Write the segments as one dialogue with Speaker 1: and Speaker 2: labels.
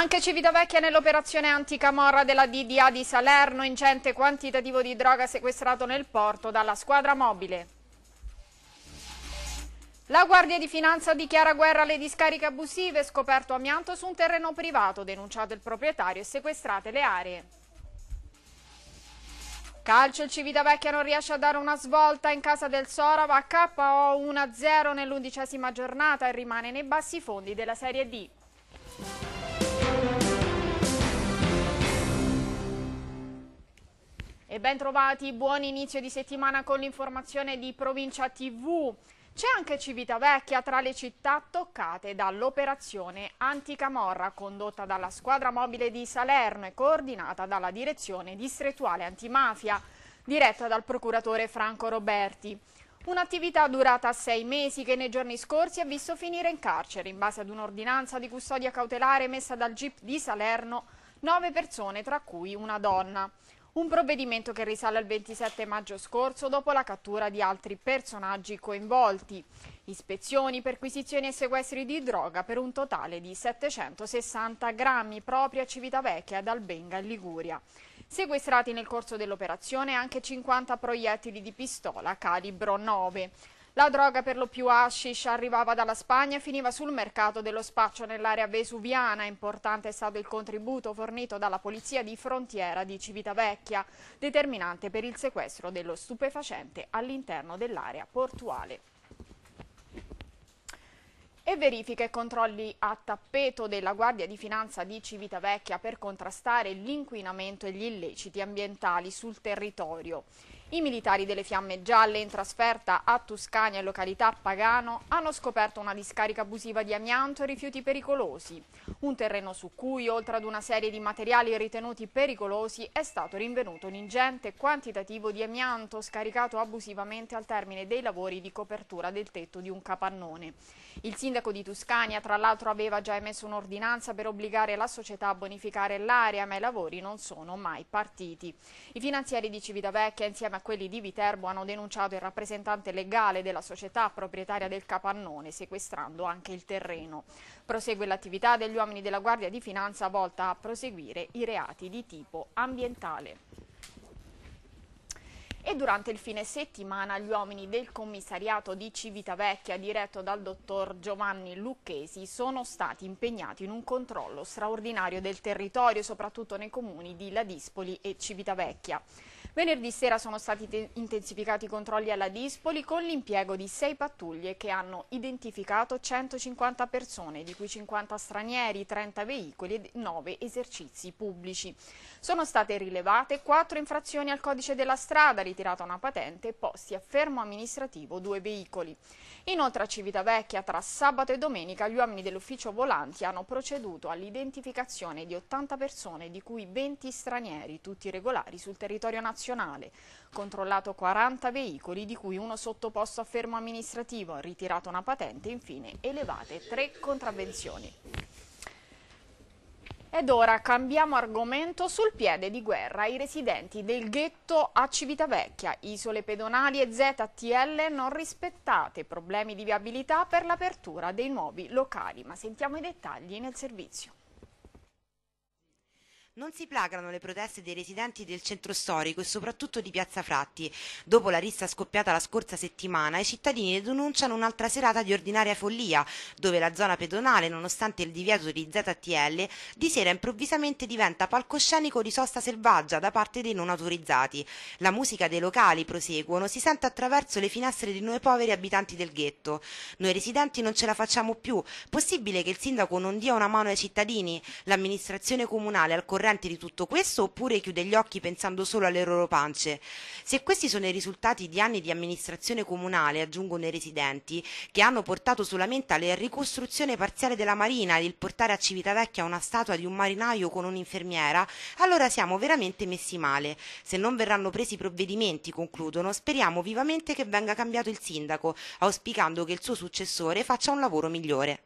Speaker 1: Anche Civitavecchia nell'operazione anticamorra della DDA di Salerno, ingente quantitativo di droga sequestrato nel porto dalla squadra mobile. La Guardia di Finanza dichiara guerra alle discariche abusive, scoperto amianto su un terreno privato, denunciato il proprietario e sequestrate le aree. Calcio, il Civitavecchia non riesce a dare una svolta in casa del Sorava, KO 1-0 nell'undicesima giornata e rimane nei bassi fondi della Serie D. e ben trovati, buon inizio di settimana con l'informazione di Provincia TV. C'è anche Civitavecchia tra le città toccate dall'operazione anticamorra condotta dalla squadra mobile di Salerno e coordinata dalla direzione distrettuale antimafia diretta dal procuratore Franco Roberti. Un'attività durata sei mesi che nei giorni scorsi ha visto finire in carcere in base ad un'ordinanza di custodia cautelare emessa dal GIP di Salerno nove persone tra cui una donna. Un provvedimento che risale al 27 maggio scorso dopo la cattura di altri personaggi coinvolti. Ispezioni, perquisizioni e sequestri di droga per un totale di 760 grammi proprio a Civitavecchia ad Albenga in Liguria. Sequestrati nel corso dell'operazione anche 50 proiettili di pistola calibro 9. La droga per lo più hashish arrivava dalla Spagna e finiva sul mercato dello spaccio nell'area vesuviana. Importante è stato il contributo fornito dalla Polizia di Frontiera di Civitavecchia, determinante per il sequestro dello stupefacente all'interno dell'area portuale e verifiche e controlli a tappeto della Guardia di Finanza di Civitavecchia per contrastare l'inquinamento e gli illeciti ambientali sul territorio. I militari delle Fiamme Gialle in trasferta a Tuscania e località Pagano hanno scoperto una discarica abusiva di amianto e rifiuti pericolosi, un terreno su cui, oltre ad una serie di materiali ritenuti pericolosi, è stato rinvenuto un ingente quantitativo di amianto scaricato abusivamente al termine dei lavori di copertura del tetto di un capannone. Il sindaco di Tuscania, tra l'altro, aveva già emesso un'ordinanza per obbligare la società a bonificare l'area, ma i lavori non sono mai partiti. I finanzieri di Civitavecchia, insieme a quelli di Viterbo hanno denunciato il rappresentante legale della società proprietaria del capannone, sequestrando anche il terreno. Prosegue l'attività degli uomini della Guardia di Finanza volta a proseguire i reati di tipo ambientale. E durante il fine settimana gli uomini del commissariato di Civitavecchia diretto dal dottor Giovanni Lucchesi sono stati impegnati in un controllo straordinario del territorio soprattutto nei comuni di Ladispoli e Civitavecchia. Venerdì sera sono stati intensificati i controlli alla Dispoli con l'impiego di sei pattuglie che hanno identificato 150 persone, di cui 50 stranieri, 30 veicoli e 9 esercizi pubblici. Sono state rilevate quattro infrazioni al codice della strada, ritirata una patente e posti a fermo amministrativo due veicoli. Inoltre a Civitavecchia tra sabato e domenica gli uomini dell'ufficio volanti hanno proceduto all'identificazione di 80 persone, di cui 20 stranieri, tutti regolari sul territorio nazionale nazionale. Controllato 40 veicoli, di cui uno sottoposto a fermo amministrativo, ritirato una patente, e infine elevate tre contravvenzioni. Ed ora cambiamo argomento sul piede di guerra i residenti del ghetto a Civitavecchia, isole pedonali e ZTL non rispettate, problemi di viabilità per l'apertura dei nuovi locali, ma sentiamo i dettagli nel servizio.
Speaker 2: Non si placano le proteste dei residenti del centro storico e soprattutto di Piazza Fratti. Dopo la rissa scoppiata la scorsa settimana, i cittadini denunciano un'altra serata di ordinaria follia, dove la zona pedonale, nonostante il divieto di ZTL, di sera improvvisamente diventa palcoscenico di sosta selvaggia da parte dei non autorizzati. La musica dei locali, proseguono, si sente attraverso le finestre di noi poveri abitanti del ghetto. Noi residenti non ce la facciamo più. Possibile che il sindaco non dia una mano ai cittadini? L'amministrazione comunale al corretto coscienti di tutto questo oppure chiude gli occhi pensando solo alle loro pance? Se questi sono i risultati di anni di amministrazione comunale, aggiungono i residenti, che hanno portato solamente alla ricostruzione parziale della marina e il portare a Civitavecchia una statua di un marinaio con un'infermiera, allora siamo veramente messi male. Se non verranno presi provvedimenti, concludono, speriamo vivamente che venga cambiato il sindaco, auspicando che il suo successore faccia un lavoro migliore.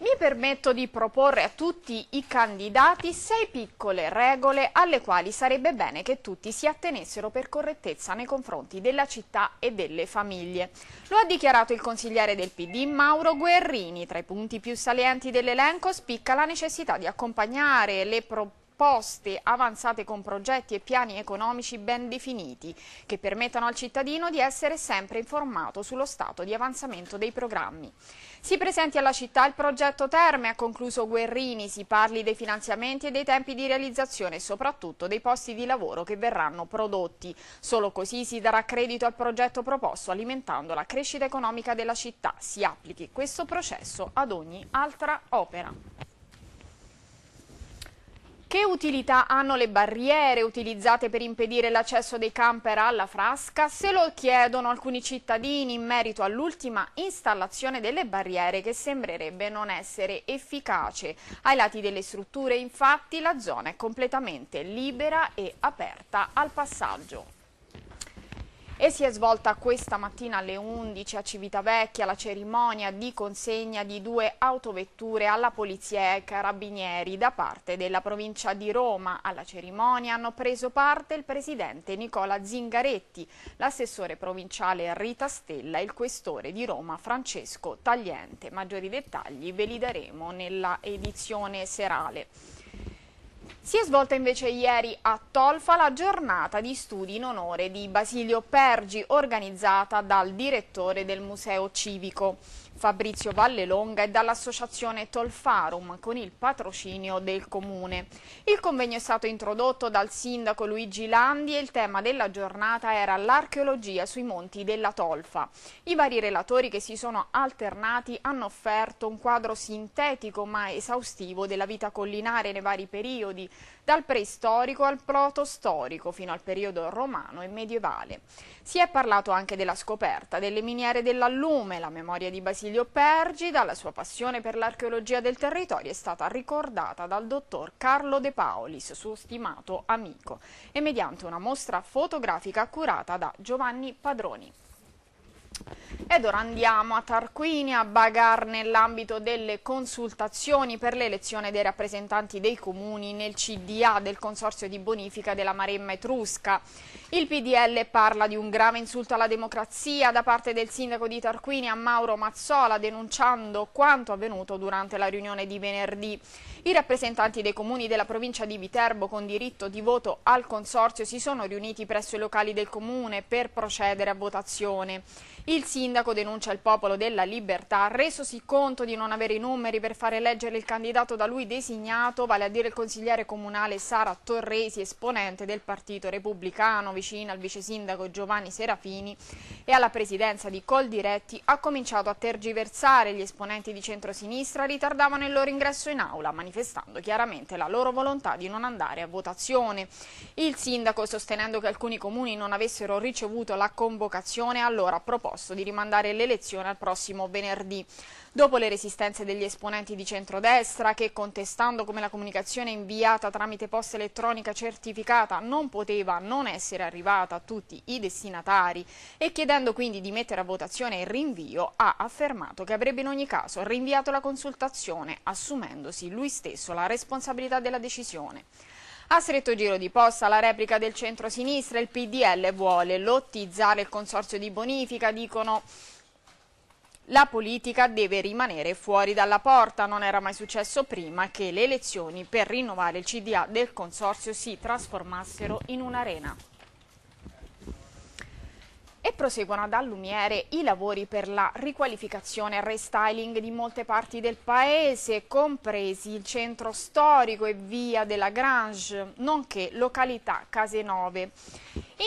Speaker 1: Mi permetto di proporre a tutti i candidati sei piccole regole alle quali sarebbe bene che tutti si attenessero per correttezza nei confronti della città e delle famiglie. Lo ha dichiarato il consigliere del PD Mauro Guerrini. Tra i punti più salienti dell'elenco spicca la necessità di accompagnare le proposte proposte avanzate con progetti e piani economici ben definiti che permettano al cittadino di essere sempre informato sullo stato di avanzamento dei programmi. Si presenti alla città il progetto Terme, ha concluso Guerrini, si parli dei finanziamenti e dei tempi di realizzazione e soprattutto dei posti di lavoro che verranno prodotti. Solo così si darà credito al progetto proposto alimentando la crescita economica della città. Si applichi questo processo ad ogni altra opera. Che utilità hanno le barriere utilizzate per impedire l'accesso dei camper alla frasca? Se lo chiedono alcuni cittadini in merito all'ultima installazione delle barriere che sembrerebbe non essere efficace. Ai lati delle strutture infatti la zona è completamente libera e aperta al passaggio. E si è svolta questa mattina alle 11 a Civitavecchia la cerimonia di consegna di due autovetture alla Polizia e ai Carabinieri da parte della provincia di Roma. Alla cerimonia hanno preso parte il presidente Nicola Zingaretti, l'assessore provinciale Rita Stella e il questore di Roma Francesco Tagliente. Maggiori dettagli ve li daremo nella edizione serale. Si è svolta invece ieri a Tolfa la giornata di studi in onore di Basilio Pergi organizzata dal direttore del Museo Civico. Fabrizio Vallelonga e dall'associazione Tolfarum con il patrocinio del Comune. Il convegno è stato introdotto dal sindaco Luigi Landi e il tema della giornata era l'archeologia sui monti della Tolfa. I vari relatori che si sono alternati hanno offerto un quadro sintetico ma esaustivo della vita collinare nei vari periodi, dal preistorico al protostorico fino al periodo romano e medievale. Si è parlato anche della scoperta delle miniere dell'allume, la memoria di Basilio Pergida, la sua passione per l'archeologia del territorio è stata ricordata dal dottor Carlo De Paolis, suo stimato amico, e mediante una mostra fotografica curata da Giovanni Padroni. Ed ora andiamo a Tarquini a bagar nell'ambito delle consultazioni per l'elezione dei rappresentanti dei comuni nel CDA del Consorzio di Bonifica della Maremma Etrusca. Il PDL parla di un grave insulto alla democrazia da parte del sindaco di Tarquini a Mauro Mazzola denunciando quanto avvenuto durante la riunione di venerdì. I rappresentanti dei comuni della provincia di Viterbo con diritto di voto al Consorzio si sono riuniti presso i locali del comune per procedere a votazione. Il sindaco denuncia il popolo della libertà, resosi conto di non avere i numeri per fare eleggere il candidato da lui designato, vale a dire il consigliere comunale Sara Torresi, esponente del Partito Repubblicano, vicino al vice sindaco Giovanni Serafini e alla presidenza di Coldiretti, ha cominciato a tergiversare gli esponenti di centrosinistra, ritardavano il loro ingresso in aula, manifestando chiaramente la loro volontà di non andare a votazione. Il sindaco, sostenendo che alcuni comuni non avessero ricevuto la convocazione, allora ha proposto proposto di rimandare l'elezione al prossimo venerdì. Dopo le resistenze degli esponenti di centrodestra che contestando come la comunicazione inviata tramite posta elettronica certificata non poteva non essere arrivata a tutti i destinatari e chiedendo quindi di mettere a votazione il rinvio ha affermato che avrebbe in ogni caso rinviato la consultazione assumendosi lui stesso la responsabilità della decisione. A stretto giro di posta la replica del centro-sinistra, il PDL vuole lottizzare il consorzio di bonifica, dicono... La politica deve rimanere fuori dalla porta, non era mai successo prima che le elezioni per rinnovare il CDA del consorzio si trasformassero in un'arena. E proseguono ad allumiere i lavori per la riqualificazione e restyling di molte parti del paese, compresi il centro storico e via della Grange, nonché località Casenove.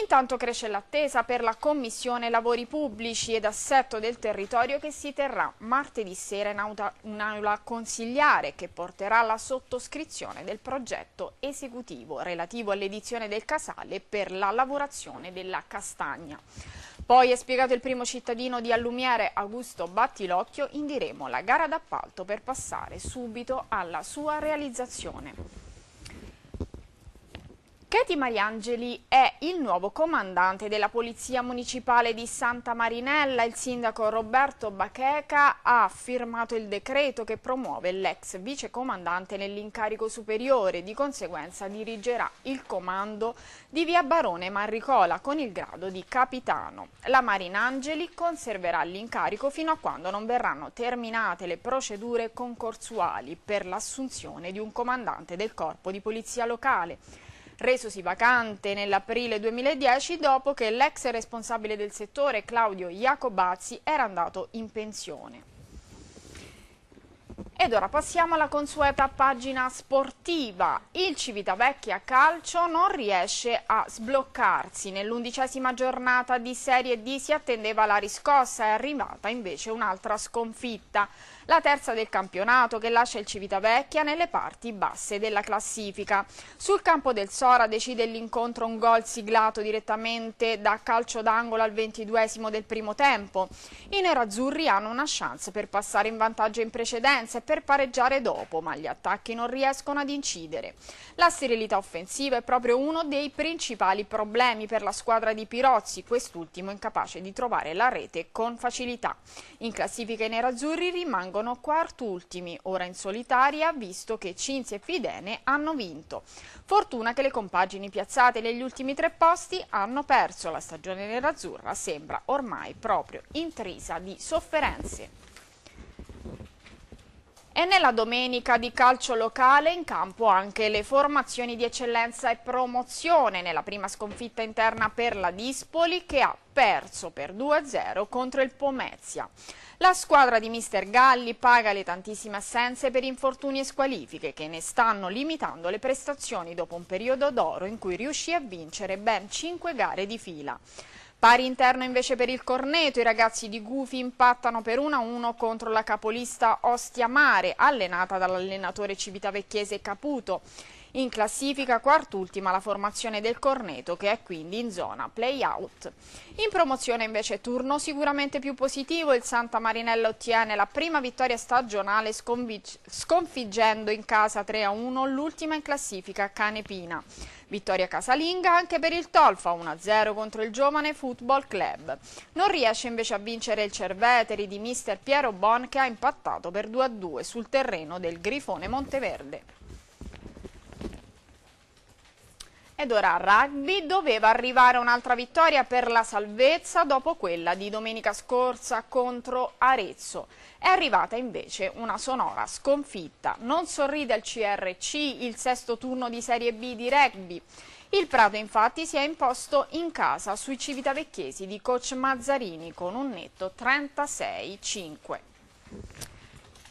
Speaker 1: Intanto cresce l'attesa per la Commissione Lavori Pubblici ed Assetto del Territorio che si terrà martedì sera in aula consigliare che porterà alla sottoscrizione del progetto esecutivo relativo all'edizione del Casale per la lavorazione della castagna. Poi è spiegato il primo cittadino di Allumiere, Augusto Battilocchio, indiremo la gara d'appalto per passare subito alla sua realizzazione. Katie Mariangeli è il nuovo comandante della Polizia Municipale di Santa Marinella. Il sindaco Roberto Bacheca ha firmato il decreto che promuove l'ex vicecomandante nell'incarico superiore. Di conseguenza dirigerà il comando di via Barone Marricola con il grado di capitano. La Marinangeli conserverà l'incarico fino a quando non verranno terminate le procedure concorsuali per l'assunzione di un comandante del corpo di polizia locale resosi vacante nell'aprile 2010 dopo che l'ex responsabile del settore Claudio Iacobazzi era andato in pensione. Ed ora passiamo alla consueta pagina sportiva. Il Civitavecchia Calcio non riesce a sbloccarsi. Nell'undicesima giornata di Serie D si attendeva la riscossa, è arrivata invece un'altra sconfitta. La terza del campionato che lascia il Civitavecchia nelle parti basse della classifica. Sul campo del Sora decide l'incontro un gol siglato direttamente da calcio d'angolo al ventiduesimo del primo tempo. I nerazzurri hanno una chance per passare in vantaggio in precedenza per pareggiare dopo, ma gli attacchi non riescono ad incidere. La sterilità offensiva è proprio uno dei principali problemi per la squadra di Pirozzi, quest'ultimo incapace di trovare la rete con facilità. In classifica i nerazzurri rimangono quartultimi, ora in solitaria, visto che Cinzia e Fidene hanno vinto. Fortuna che le compagini piazzate negli ultimi tre posti hanno perso. La stagione nerazzurra sembra ormai proprio intrisa di sofferenze. E nella domenica di calcio locale in campo anche le formazioni di eccellenza e promozione nella prima sconfitta interna per la Dispoli che ha perso per 2-0 contro il Pomezia. La squadra di Mister Galli paga le tantissime assenze per infortuni e squalifiche che ne stanno limitando le prestazioni dopo un periodo d'oro in cui riuscì a vincere ben 5 gare di fila. Pari interno invece per il Corneto, i ragazzi di Gufi impattano per 1-1 contro la capolista Ostia Mare, allenata dall'allenatore civitavecchiese Caputo. In classifica quart'ultima la formazione del Corneto che è quindi in zona play-out. In promozione invece turno sicuramente più positivo, il Santa Marinella ottiene la prima vittoria stagionale sconfiggendo in casa 3-1 l'ultima in classifica Canepina. Vittoria casalinga anche per il Tolfa 1-0 contro il giovane Football Club. Non riesce invece a vincere il Cerveteri di mister Piero Bon che ha impattato per 2-2 sul terreno del Grifone Monteverde. Ed ora al rugby doveva arrivare un'altra vittoria per la salvezza dopo quella di domenica scorsa contro Arezzo. È arrivata invece una sonora sconfitta. Non sorride al CRC il sesto turno di Serie B di rugby. Il Prato infatti si è imposto in casa sui Civitavecchiesi di coach Mazzarini con un netto 36-5.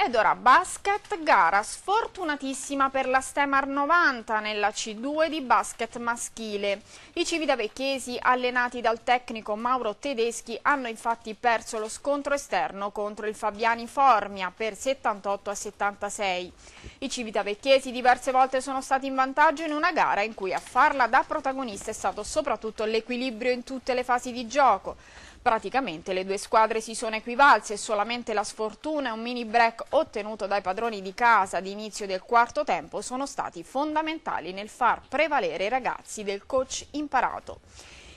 Speaker 1: Ed ora basket, gara sfortunatissima per la Stemar 90 nella C2 di basket maschile. I civitavecchiesi allenati dal tecnico Mauro Tedeschi hanno infatti perso lo scontro esterno contro il Fabiani Formia per 78 a 76. I civitavecchiesi diverse volte sono stati in vantaggio in una gara in cui a farla da protagonista è stato soprattutto l'equilibrio in tutte le fasi di gioco. Praticamente le due squadre si sono equivalse e solamente la sfortuna e un mini break ottenuto dai padroni di casa d'inizio del quarto tempo sono stati fondamentali nel far prevalere i ragazzi del coach imparato.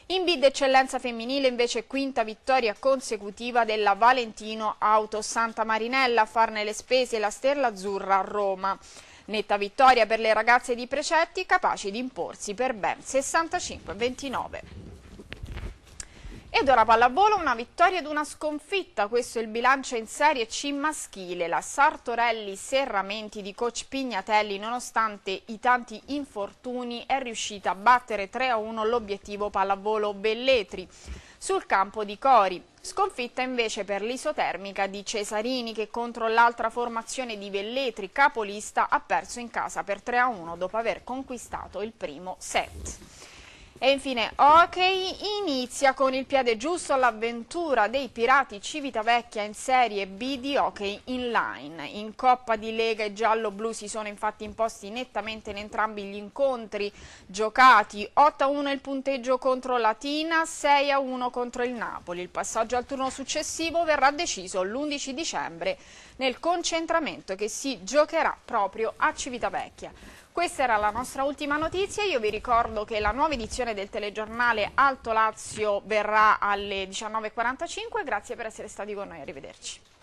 Speaker 1: In bid eccellenza femminile invece quinta vittoria consecutiva della Valentino Auto Santa Marinella a farne le spese la Stella Azzurra a Roma. Netta vittoria per le ragazze di Precetti capaci di imporsi per ben 65-29. Ed ora pallavolo, una vittoria ed una sconfitta, questo è il bilancio in Serie C maschile, la Sartorelli Serramenti di coach Pignatelli nonostante i tanti infortuni è riuscita a battere 3-1 l'obiettivo pallavolo Belletri sul campo di Cori. Sconfitta invece per l'isotermica di Cesarini che contro l'altra formazione di Velletri, capolista, ha perso in casa per 3-1 dopo aver conquistato il primo set. E infine hockey inizia con il piede giusto all'avventura dei Pirati Civitavecchia in Serie B di hockey in line. In Coppa di Lega e Giallo-Blu si sono infatti imposti nettamente in entrambi gli incontri giocati. 8-1 il punteggio contro Latina, 6-1 contro il Napoli. Il passaggio al turno successivo verrà deciso l'11 dicembre nel concentramento che si giocherà proprio a Civitavecchia. Questa era la nostra ultima notizia, io vi ricordo che la nuova edizione del telegiornale Alto Lazio verrà alle 19.45, grazie per essere stati con noi, arrivederci.